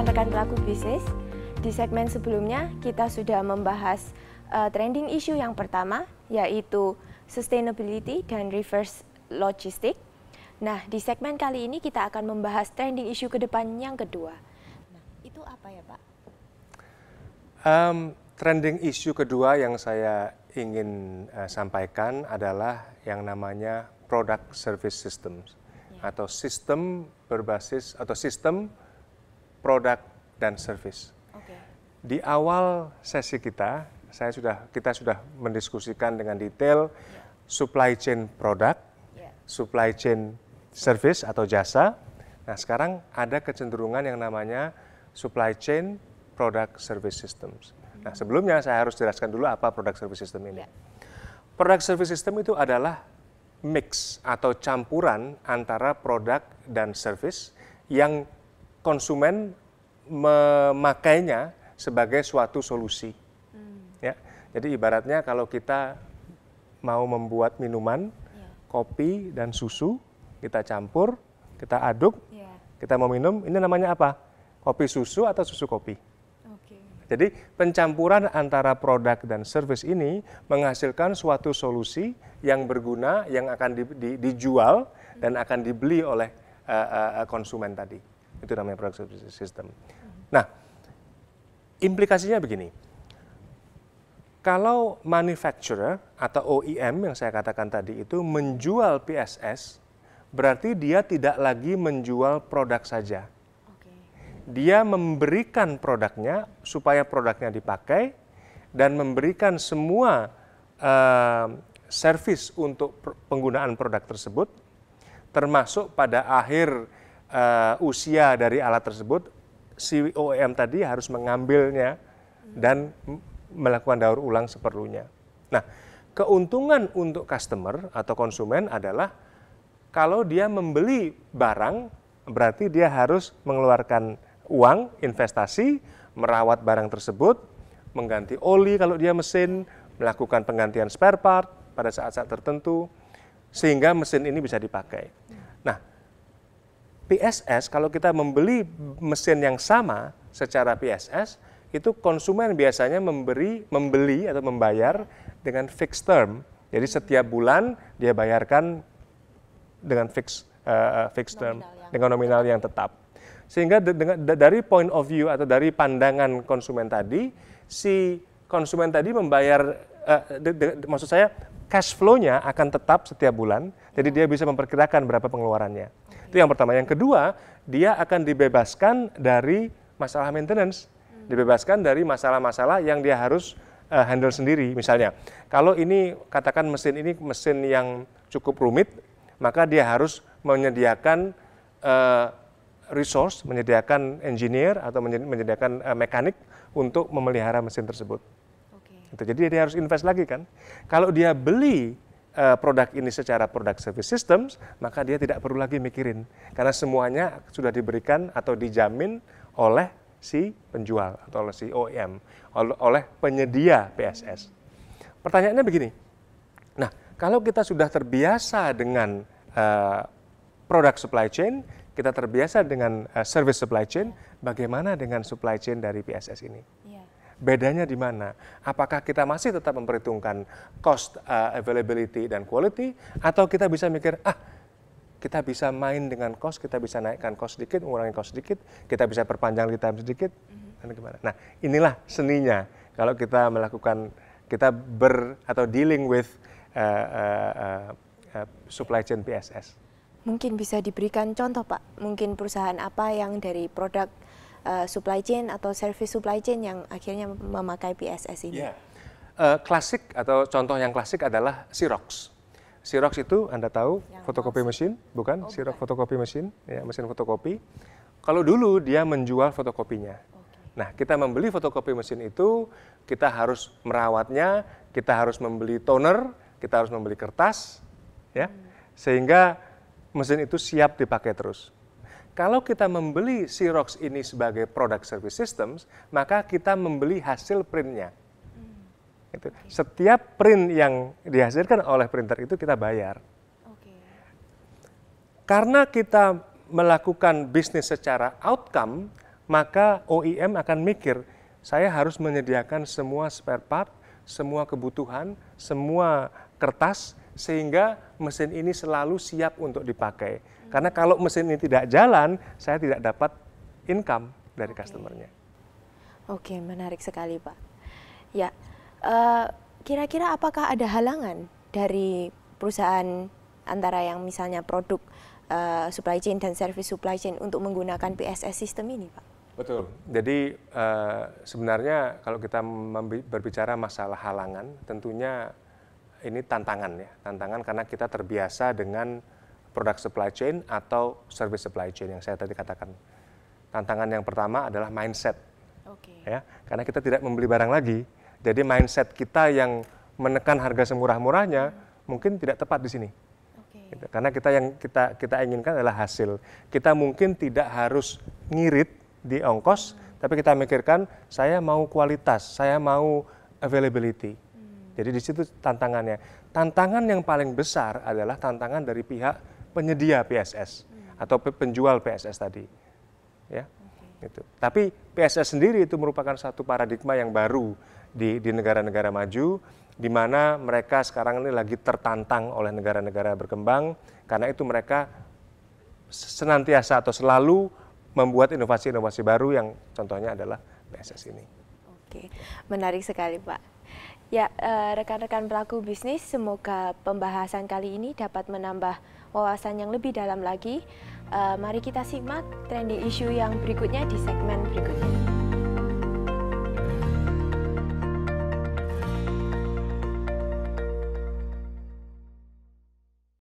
rekan-rekan pelaku bisnis. Di segmen sebelumnya kita sudah membahas uh, trending issue yang pertama yaitu sustainability dan reverse logistik. Nah, di segmen kali ini kita akan membahas trending issue ke depan yang kedua. Nah, itu apa ya, Pak? Um, trending issue kedua yang saya ingin uh, sampaikan adalah yang namanya product service systems yeah. atau sistem berbasis atau sistem produk dan service. Di awal sesi kita, saya sudah kita sudah mendiskusikan dengan detail ya. supply chain produk, ya. supply chain service atau jasa. Nah, sekarang ada kecenderungan yang namanya supply chain product service systems. Nah, hmm. sebelumnya saya harus jelaskan dulu apa product service system ini. Yeah. Product service system itu adalah mix atau campuran antara produk dan service yang konsumen memakainya sebagai suatu solusi. Hmm. Ya, jadi ibaratnya kalau kita mau membuat minuman, ya. kopi dan susu kita campur, kita aduk, ya. kita mau minum, ini namanya apa? Kopi susu atau susu kopi? Jadi pencampuran antara produk dan service ini menghasilkan suatu solusi yang berguna, yang akan di, di, dijual dan akan dibeli oleh uh, uh, konsumen tadi. Itu namanya product service system. Nah, implikasinya begini. Kalau manufacturer atau OEM yang saya katakan tadi itu menjual PSS, berarti dia tidak lagi menjual produk saja. Dia memberikan produknya supaya produknya dipakai dan memberikan semua uh, eh, servis untuk penggunaan produk tersebut, termasuk pada akhir uh, usia dari alat tersebut, si OEM tadi harus mengambilnya dan melakukan daur ulang seperlunya. Nah, keuntungan untuk customer atau konsumen adalah kalau dia membeli barang, berarti dia harus mengeluarkan uang, investasi, merawat barang tersebut, mengganti oli kalau dia mesin, melakukan penggantian spare part pada saat-saat tertentu, sehingga mesin ini bisa dipakai. PSS kalau kita membeli mesin yang sama secara PSS itu konsumen biasanya memberi membeli atau membayar dengan fixed term. Jadi setiap bulan dia bayarkan dengan fix uh, fixed term nominal dengan nominal yang tetap. Sehingga dengan dari point of view atau dari pandangan konsumen tadi si konsumen tadi membayar uh, eh, de, de, de, maksud saya cash flow-nya akan tetap setiap bulan. Jadi dia bisa memperkirakan berapa pengeluarannya. Itu yang pertama. Yang kedua, dia akan dibebaskan dari masalah maintenance, hmm. dibebaskan dari masalah-masalah yang dia harus uh, handle sendiri. Misalnya, kalau ini katakan mesin ini mesin yang cukup rumit, maka dia harus menyediakan uh, resource, menyediakan engineer atau menyediakan uh, mekanik untuk memelihara mesin tersebut. Okay. Jadi dia harus invest lagi kan. Kalau dia beli uh, produk ini secara produk service systems, maka dia tidak perlu lagi mikirin karena semuanya sudah diberikan atau dijamin oleh si penjual atau oleh si OEM, oleh penyedia PSS. Pertanyaannya begini. Nah, kalau kita sudah terbiasa dengan uh, produk supply chain, kita terbiasa dengan uh, service supply chain, bagaimana dengan supply chain dari PSS ini? bedanya di mana? Apakah kita masih tetap memperhitungkan cost, uh, availability, dan quality, atau kita bisa mikir, ah, kita bisa main dengan cost, kita bisa naikkan cost sedikit, mengurangi cost sedikit, kita bisa perpanjang lead time sedikit, mm-hmm. dan gimana? Nah, inilah seninya kalau kita melakukan, kita ber atau dealing with uh, uh, uh, supply chain PSS. Mungkin bisa diberikan contoh Pak, mungkin perusahaan apa yang dari produk Eh, supply chain atau service supply chain yang akhirnya memakai PSS ini? Yeah. Ya. Uh, klasik atau contoh yang klasik adalah Xerox. Xerox itu Anda tahu yang fotokopi mesin, bukan? Oh, Xerox fotokopi mesin, ya mesin fotokopi. Kalau dulu dia menjual fotokopinya. Okay. Nah, kita membeli fotokopi mesin itu, kita harus merawatnya, kita harus membeli toner, kita harus membeli kertas, ya. Hmm. Sehingga mesin itu siap dipakai terus. Kalau kita membeli Xerox ini sebagai product service systems, maka kita membeli hasil printnya. Hmm. Itu. Okay. Setiap print yang dihasilkan oleh printer itu kita bayar. Okay. Karena kita melakukan bisnis secara outcome, maka OEM akan mikir, saya harus menyediakan semua spare part, semua kebutuhan, semua kertas, sehingga mesin ini selalu siap untuk dipakai. Karena kalau mesin ini tidak jalan, saya tidak dapat income dari okay. customernya. Oke, okay, menarik sekali Pak. Ya, eh, kira-kira uh, apakah ada halangan dari perusahaan antara yang misalnya produk uh, supply chain dan service supply chain untuk menggunakan PSS sistem ini Pak? Betul. Jadi uh, sebenarnya kalau kita berbicara masalah halangan, tentunya ini tantangan ya, tantangan karena kita terbiasa dengan produk supply chain atau service supply chain yang saya tadi katakan. Tantangan yang pertama adalah mindset, okay. ya, karena kita tidak membeli barang lagi, jadi mindset kita yang menekan harga semurah-murahnya hmm. mungkin tidak tepat di sini. Okay. Gitu. Karena kita yang kita kita inginkan adalah hasil. Kita mungkin tidak harus ngirit di ongkos, hmm. tapi kita mikirkan saya mau kualitas, saya mau availability. Jadi di situ tantangannya. Tantangan yang paling besar adalah tantangan dari pihak penyedia PSS hmm. atau penjual PSS tadi. Ya. Okay. Itu. Tapi PSS sendiri itu merupakan satu paradigma yang baru di di negara-negara maju di mana mereka sekarang ini lagi tertantang oleh negara-negara berkembang karena itu mereka senantiasa atau selalu membuat inovasi-inovasi baru yang contohnya adalah PSS ini. Oke, menarik sekali Pak. Ya, eh, rekan-rekan pelaku bisnis, semoga pembahasan kali ini dapat menambah wawasan yang lebih dalam lagi. Eh, mari kita simak trending issue yang berikutnya di segmen berikutnya.